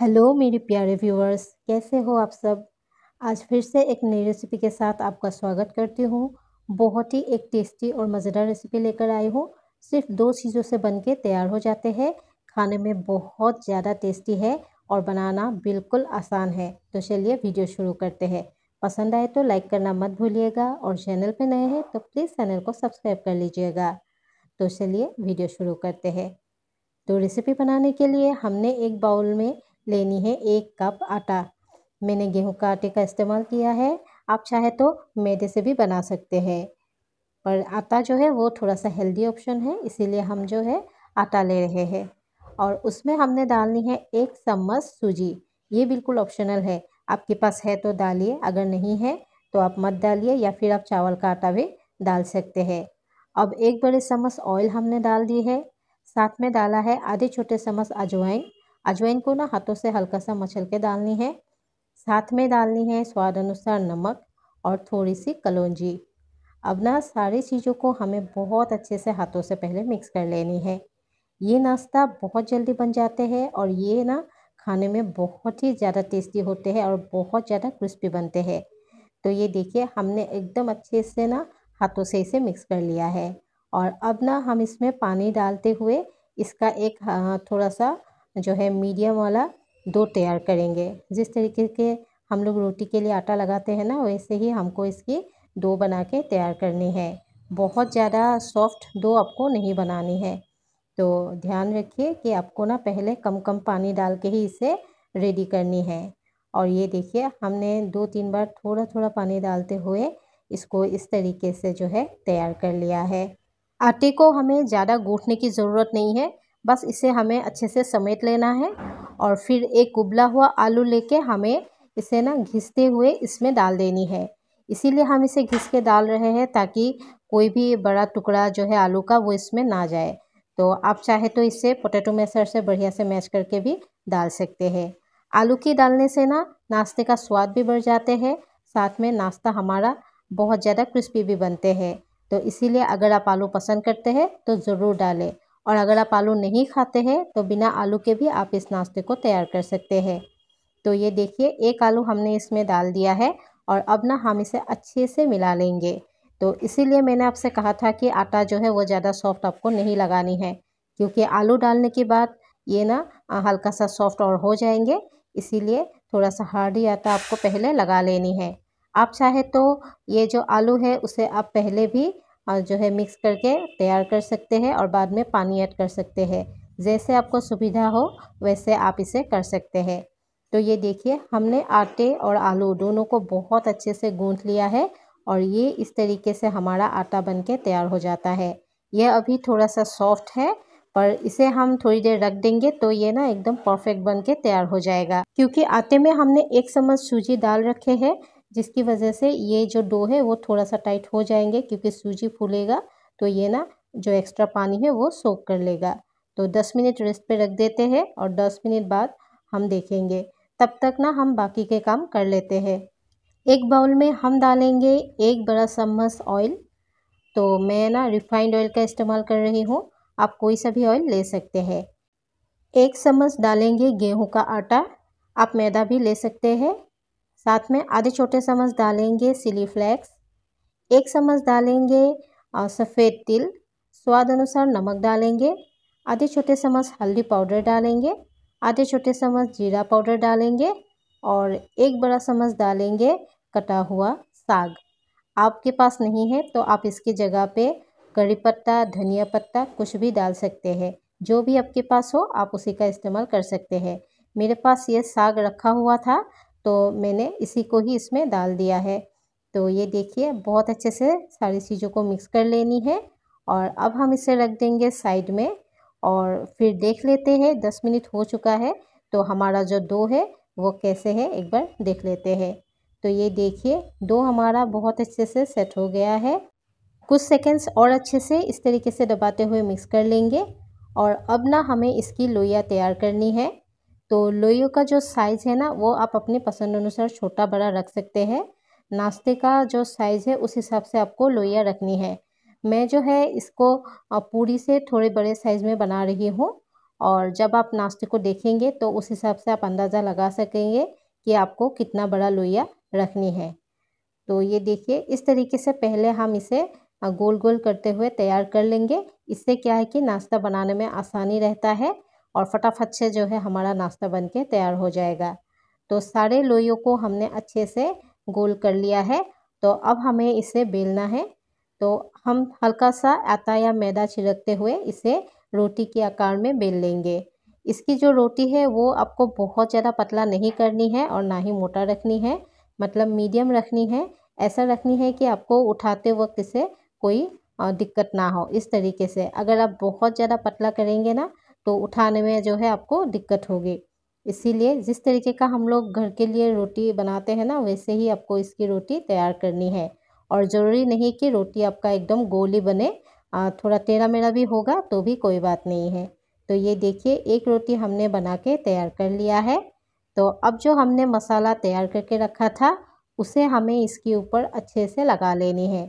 hello मेरे प्यारे viewers कैसे हो आप सब आज फिर से एक नई रेसिपी के साथ आपका स्वागत करती हूँ बहुत ही एक टेस्टी और मज़ेदार रेसिपी लेकर आई हूँ सिर्फ दो चीज़ों से बन के तैयार हो जाते हैं खाने में बहुत ज़्यादा टेस्टी है और बनाना बिल्कुल आसान है तो चलिए वीडियो शुरू करते हैं पसंद आए तो लाइक करना मत भूलिएगा और चैनल पर नए हैं तो प्लीज़ चैनल को सब्सक्राइब कर लीजिएगा तो चलिए वीडियो शुरू करते हैं तो रेसिपी बनाने के लिए हमने एक बाउल में लेनी है एक कप आटा मैंने गेहूं का आटे का इस्तेमाल किया है आप चाहे तो मैदे से भी बना सकते हैं पर आटा जो है वो थोड़ा सा हेल्दी ऑप्शन है इसीलिए हम जो है आटा ले रहे हैं और उसमें हमने डालनी है एक चम्मच सूजी ये बिल्कुल ऑप्शनल है आपके पास है तो डालिए अगर नहीं है तो आप मत डालिए या फिर आप चावल का आटा भी डाल सकते हैं अब एक बड़े चम्मच ऑयल हमने डाल दी है साथ में डाला है आधे छोटे चम्मच अजवाइन अजवाइन को ना हाथों से हल्का सा मछल के डालनी है साथ में डालनी है स्वाद अनुसार नमक और थोड़ी सी कलौजी अब ना सारी चीज़ों को हमें बहुत अच्छे से हाथों से पहले मिक्स कर लेनी है ये नाश्ता बहुत जल्दी बन जाते हैं और ये ना खाने में बहुत ही ज़्यादा टेस्टी होते हैं और बहुत ज़्यादा क्रिस्पी बनते हैं तो ये देखिए हमने एकदम अच्छे से ना हाथों से इसे मिक्स कर लिया है और अब ना हम इसमें पानी डालते हुए इसका एक हाँ, थोड़ा सा जो है मीडियम वाला दो तैयार करेंगे जिस तरीके के हम लोग रोटी के लिए आटा लगाते हैं ना वैसे ही हमको इसकी दो बना के तैयार करनी है बहुत ज़्यादा सॉफ्ट दो आपको नहीं बनानी है तो ध्यान रखिए कि आपको ना पहले कम कम पानी डाल के ही इसे रेडी करनी है और ये देखिए हमने दो तीन बार थोड़ा थोड़ा पानी डालते हुए इसको इस तरीके से जो है तैयार कर लिया है आटे को हमें ज़्यादा गूँथने की ज़रूरत नहीं है बस इसे हमें अच्छे से समेट लेना है और फिर एक उबला हुआ आलू लेके हमें इसे ना घिसते हुए इसमें डाल देनी है इसीलिए हम इसे घिस के डाल रहे हैं ताकि कोई भी बड़ा टुकड़ा जो है आलू का वो इसमें ना जाए तो आप चाहे तो इसे पोटैटो मैशर से बढ़िया से मैश करके भी डाल सकते हैं आलू की डालने से ना नाश्ते का स्वाद भी बढ़ जाते हैं साथ में नाश्ता हमारा बहुत ज़्यादा क्रिस्पी भी बनते हैं तो इसीलिए अगर आप आलू पसंद करते हैं तो ज़रूर डालें और अगर आप आलू नहीं खाते हैं तो बिना आलू के भी आप इस नाश्ते को तैयार कर सकते हैं तो ये देखिए एक आलू हमने इसमें डाल दिया है और अब ना हम इसे अच्छे से मिला लेंगे तो इसीलिए मैंने आपसे कहा था कि आटा जो है वो ज़्यादा सॉफ्ट आपको नहीं लगानी है क्योंकि आलू डालने के बाद ये ना हल्का सा सॉफ्ट और हो जाएंगे इसीलिए थोड़ा सा हार्ड ही आटा आपको पहले लगा लेनी है आप चाहे तो ये जो आलू है उसे आप पहले भी और जो है मिक्स करके तैयार कर सकते हैं और बाद में पानी ऐड कर सकते हैं जैसे आपको सुविधा हो वैसे आप इसे कर सकते हैं तो ये देखिए हमने आटे और आलू दोनों को बहुत अच्छे से गूंथ लिया है और ये इस तरीके से हमारा आटा बन के तैयार हो जाता है यह अभी थोड़ा सा सॉफ्ट है पर इसे हम थोड़ी देर रख देंगे तो ये ना एकदम परफेक्ट बन के तैयार हो जाएगा क्योंकि आटे में हमने एक चम्मच सूजी डाल रखे हैं जिसकी वजह से ये जो डो है वो थोड़ा सा टाइट हो जाएंगे क्योंकि सूजी फूलेगा तो ये ना जो एक्स्ट्रा पानी है वो सोख कर लेगा तो 10 मिनट रेस्ट पे रख देते हैं और 10 मिनट बाद हम देखेंगे तब तक ना हम बाकी के काम कर लेते हैं एक बाउल में हम डालेंगे एक बड़ा चम्मच ऑयल तो मैं ना रिफाइंड ऑयल का इस्तेमाल कर रही हूँ आप कोई सा भी ऑयल ले सकते हैं एक चम्मच डालेंगे गेहूं का आटा आप मैदा भी ले सकते हैं साथ में आधे छोटे चम्मच डालेंगे सिली फ्लेक्स एक चम्मच डालेंगे सफ़ेद तिल स्वाद अनुसार नमक डालेंगे आधे छोटे चम्मच हल्दी पाउडर डालेंगे आधे छोटे चम्मच जीरा पाउडर डालेंगे और एक बड़ा चम्मच डालेंगे कटा हुआ साग आपके पास नहीं है तो आप इसकी जगह पे कड़ी पत्ता धनिया पत्ता कुछ भी डाल सकते हैं जो भी आपके पास हो आप उसी का इस्तेमाल कर सकते हैं मेरे पास ये साग रखा हुआ था तो मैंने इसी को ही इसमें डाल दिया है तो ये देखिए बहुत अच्छे से सारी चीज़ों को मिक्स कर लेनी है और अब हम इसे रख देंगे साइड में और फिर देख लेते हैं दस मिनट हो चुका है तो हमारा जो दो है वो कैसे है एक बार देख लेते हैं तो ये देखिए दो हमारा बहुत अच्छे से सेट हो गया है कुछ सेकंड्स और अच्छे से इस तरीके से दबाते हुए मिक्स कर लेंगे और अब ना हमें इसकी लोइया तैयार करनी है तो लोइयों का जो साइज़ है ना वो आप अपने पसंद अनुसार छोटा बड़ा रख सकते हैं नाश्ते का जो साइज़ है उस हिसाब से आपको लोइया रखनी है मैं जो है इसको पूरी से थोड़े बड़े साइज़ में बना रही हूँ और जब आप नाश्ते को देखेंगे तो उस हिसाब से आप अंदाज़ा लगा सकेंगे कि आपको कितना बड़ा लोइया रखनी है तो ये देखिए इस तरीके से पहले हम इसे गोल गोल करते हुए तैयार कर लेंगे इससे क्या है कि नाश्ता बनाने में आसानी रहता है और फटाफट से जो है हमारा नाश्ता बन के तैयार हो जाएगा तो सारे लोइयों को हमने अच्छे से गोल कर लिया है तो अब हमें इसे बेलना है तो हम हल्का सा आटा या मैदा छिड़कते हुए इसे रोटी के आकार में बेल लेंगे इसकी जो रोटी है वो आपको बहुत ज़्यादा पतला नहीं करनी है और ना ही मोटा रखनी है मतलब मीडियम रखनी है ऐसा रखनी है कि आपको उठाते वक्त इसे कोई दिक्कत ना हो इस तरीके से अगर आप बहुत ज़्यादा पतला करेंगे ना तो उठाने में जो है आपको दिक्कत होगी इसीलिए जिस तरीके का हम लोग घर के लिए रोटी बनाते हैं ना वैसे ही आपको इसकी रोटी तैयार करनी है और ज़रूरी नहीं कि रोटी आपका एकदम गोली बने थोड़ा टेढ़ा मेढ़ा भी होगा तो भी कोई बात नहीं है तो ये देखिए एक रोटी हमने बना के तैयार कर लिया है तो अब जो हमने मसाला तैयार करके रखा था उसे हमें इसके ऊपर अच्छे से लगा लेनी है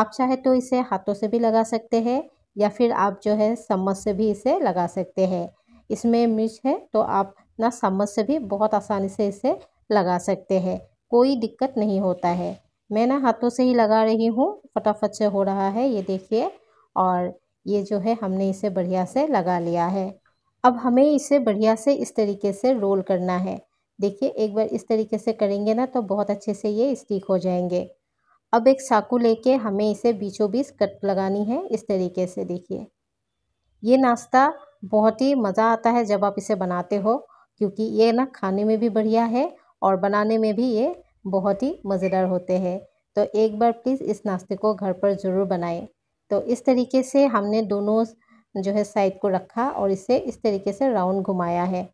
आप चाहे तो इसे हाथों से भी लगा सकते हैं या फिर आप जो है चम्मच से भी इसे लगा सकते हैं इसमें मिर्च है तो आप ना चम्मच से भी बहुत आसानी से इसे लगा सकते हैं कोई दिक्कत नहीं होता है मैं ना हाथों से ही लगा रही हूँ फटाफट से हो रहा है ये देखिए और ये जो है हमने इसे बढ़िया से लगा लिया है अब हमें इसे बढ़िया से इस तरीके से रोल करना है देखिए एक बार इस तरीके से करेंगे ना तो बहुत अच्छे से ये स्टिक हो जाएंगे अब एक चाकू लेके हमें इसे बीचों बीच कट लगानी है इस तरीके से देखिए ये नाश्ता बहुत ही मज़ा आता है जब आप इसे बनाते हो क्योंकि ये ना खाने में भी बढ़िया है और बनाने में भी ये बहुत ही मज़ेदार होते हैं तो एक बार प्लीज़ इस नाश्ते को घर पर ज़रूर बनाएं तो इस तरीके से हमने दोनों जो है साइड को रखा और इसे इस तरीके से राउंड घुमाया है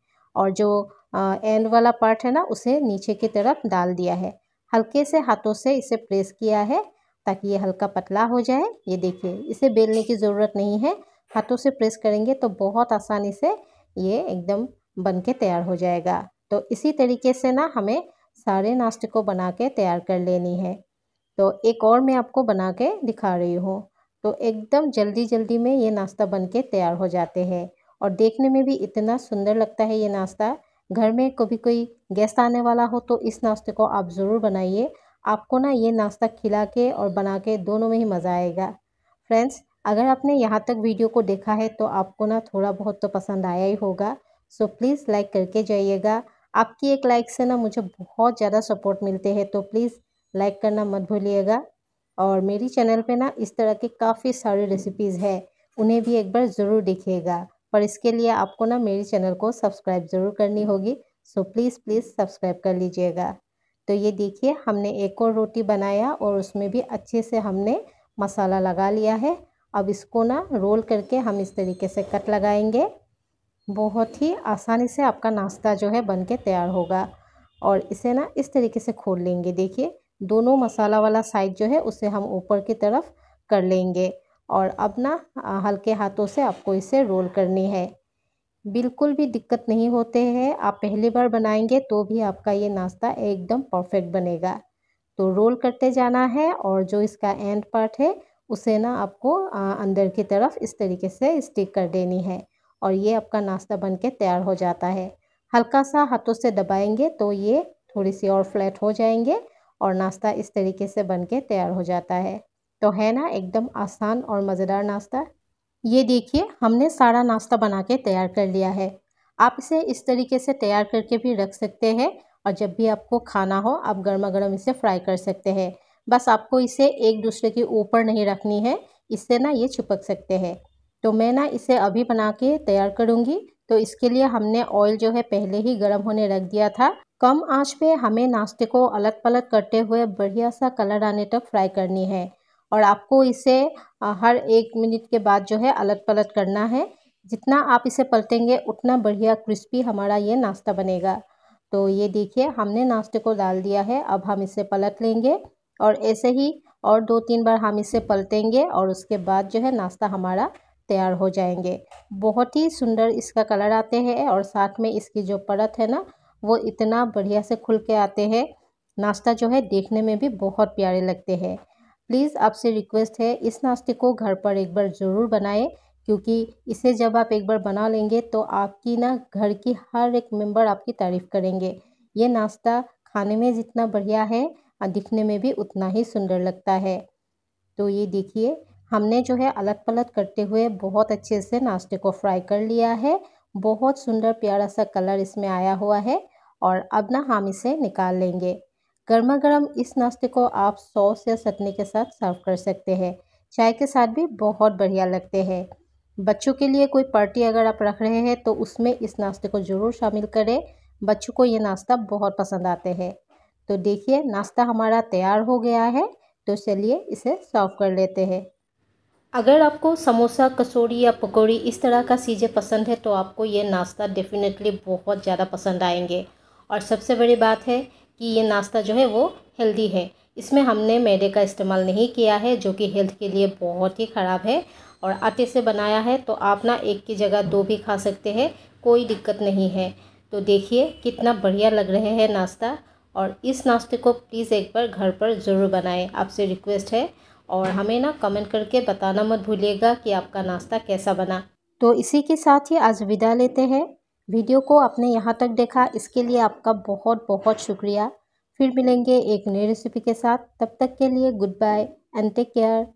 और जो एंड वाला पार्ट है ना उसे नीचे की तरफ डाल दिया है हल्के से हाथों से इसे प्रेस किया है ताकि ये हल्का पतला हो जाए ये देखिए इसे बेलने की ज़रूरत नहीं है हाथों से प्रेस करेंगे तो बहुत आसानी से ये एकदम बन के तैयार हो जाएगा तो इसी तरीके से ना हमें सारे नाश्ते को बना के तैयार कर लेनी है तो एक और मैं आपको बना के दिखा रही हूँ तो एकदम जल्दी जल्दी में ये नाश्ता बन के तैयार हो जाते हैं और देखने में भी इतना सुंदर लगता है ये नाश्ता घर में कभी कोई गेस्ट आने वाला हो तो इस नाश्ते को आप ज़रूर बनाइए आपको ना ये नाश्ता खिला के और बना के दोनों में ही मज़ा आएगा फ्रेंड्स अगर आपने यहाँ तक वीडियो को देखा है तो आपको ना थोड़ा बहुत तो पसंद आया ही होगा सो प्लीज़ लाइक करके जाइएगा आपकी एक लाइक से ना मुझे बहुत ज़्यादा सपोर्ट मिलते हैं तो प्लीज़ लाइक करना मत भूलिएगा और मेरी चैनल पे ना इस तरह के काफ़ी सारी रेसिपीज़ है उन्हें भी एक बार ज़रूर देखिएगा पर इसके लिए आपको ना मेरे चैनल को सब्सक्राइब ज़रूर करनी होगी सो प्लीज़ प्लीज़ सब्सक्राइब कर लीजिएगा तो ये देखिए हमने एक और रोटी बनाया और उसमें भी अच्छे से हमने मसाला लगा लिया है अब इसको ना रोल करके हम इस तरीके से कट लगाएंगे बहुत ही आसानी से आपका नाश्ता जो है बन के तैयार होगा और इसे ना इस तरीके से खोल लेंगे देखिए दोनों मसाला वाला साइड जो है उसे हम ऊपर की तरफ कर लेंगे और अब ना हल्के हाथों से आपको इसे रोल करनी है बिल्कुल भी दिक्कत नहीं होते हैं आप पहली बार बनाएंगे तो भी आपका ये नाश्ता एकदम परफेक्ट बनेगा तो रोल करते जाना है और जो इसका एंड पार्ट है उसे ना आपको अंदर की तरफ इस तरीके से स्टिक कर देनी है और ये आपका नाश्ता बनके तैयार हो जाता है हल्का सा हाथों से दबाएंगे तो ये थोड़ी सी और फ्लैट हो जाएंगे और नाश्ता इस तरीके से बनके तैयार हो जाता है तो है ना एकदम आसान और मज़ेदार नाश्ता ये देखिए हमने सारा नाश्ता बना के तैयार कर लिया है आप इसे इस तरीके से तैयार करके भी रख सकते हैं और जब भी आपको खाना हो आप गर्मा गर्म इसे फ्राई कर सकते हैं बस आपको इसे एक दूसरे के ऊपर नहीं रखनी है इससे ना ये चिपक सकते हैं तो मैं ना इसे अभी बना के तैयार करूँगी तो इसके लिए हमने ऑयल जो है पहले ही गर्म होने रख दिया था कम आँच पे हमें नाश्ते को अलग पलट करते हुए बढ़िया सा कलर आने तक फ्राई करनी है और आपको इसे हर एक मिनट के बाद जो है अलट पलट करना है जितना आप इसे पलटेंगे उतना बढ़िया क्रिस्पी हमारा ये नाश्ता बनेगा तो ये देखिए हमने नाश्ते को डाल दिया है अब हम इसे पलट लेंगे और ऐसे ही और दो तीन बार हम इसे पलटेंगे और उसके बाद जो है नाश्ता हमारा तैयार हो जाएंगे बहुत ही सुंदर इसका कलर आते हैं और साथ में इसकी जो परत है ना वो इतना बढ़िया से खुल के आते हैं नाश्ता जो है देखने में भी बहुत प्यारे लगते हैं प्लीज़ आपसे रिक्वेस्ट है इस नाश्ते को घर पर एक बार ज़रूर बनाएं क्योंकि इसे जब आप एक बार बना लेंगे तो आपकी ना घर की हर एक मेंबर आपकी तारीफ़ करेंगे ये नाश्ता खाने में जितना बढ़िया है और दिखने में भी उतना ही सुंदर लगता है तो ये देखिए हमने जो है अलग पलट करते हुए बहुत अच्छे से नाश्ते को फ्राई कर लिया है बहुत सुंदर प्यारा सा कलर इसमें आया हुआ है और अब ना हम इसे निकाल लेंगे गर्मा गर्म इस नाश्ते को आप सॉस या चटनी के साथ सर्व कर सकते हैं चाय के साथ भी बहुत बढ़िया लगते हैं बच्चों के लिए कोई पार्टी अगर आप रख रहे हैं तो उसमें इस नाश्ते को ज़रूर शामिल करें बच्चों को ये नाश्ता बहुत पसंद आते हैं तो देखिए नाश्ता हमारा तैयार हो गया है तो चलिए इसे सर्व कर लेते हैं अगर आपको समोसा कचौड़ी या पकौड़ी इस तरह का चीज़ें पसंद है तो आपको ये नाश्ता डेफिनेटली बहुत ज़्यादा पसंद आएंगे और सबसे बड़ी बात है कि ये नाश्ता जो है वो हेल्दी है इसमें हमने मैदे का इस्तेमाल नहीं किया है जो कि हेल्थ के लिए बहुत ही ख़राब है और आटे से बनाया है तो आप ना एक की जगह दो भी खा सकते हैं कोई दिक्कत नहीं है तो देखिए कितना बढ़िया लग रहे हैं नाश्ता और इस नाश्ते को प्लीज़ एक बार घर पर ज़रूर बनाएं आपसे रिक्वेस्ट है और हमें ना कमेंट करके बताना मत भूलिएगा कि आपका नाश्ता कैसा बना तो इसी के साथ ही आज विदा लेते हैं वीडियो को आपने यहाँ तक देखा इसके लिए आपका बहुत बहुत शुक्रिया फिर मिलेंगे एक नई रेसिपी के साथ तब तक के लिए goodbye and take care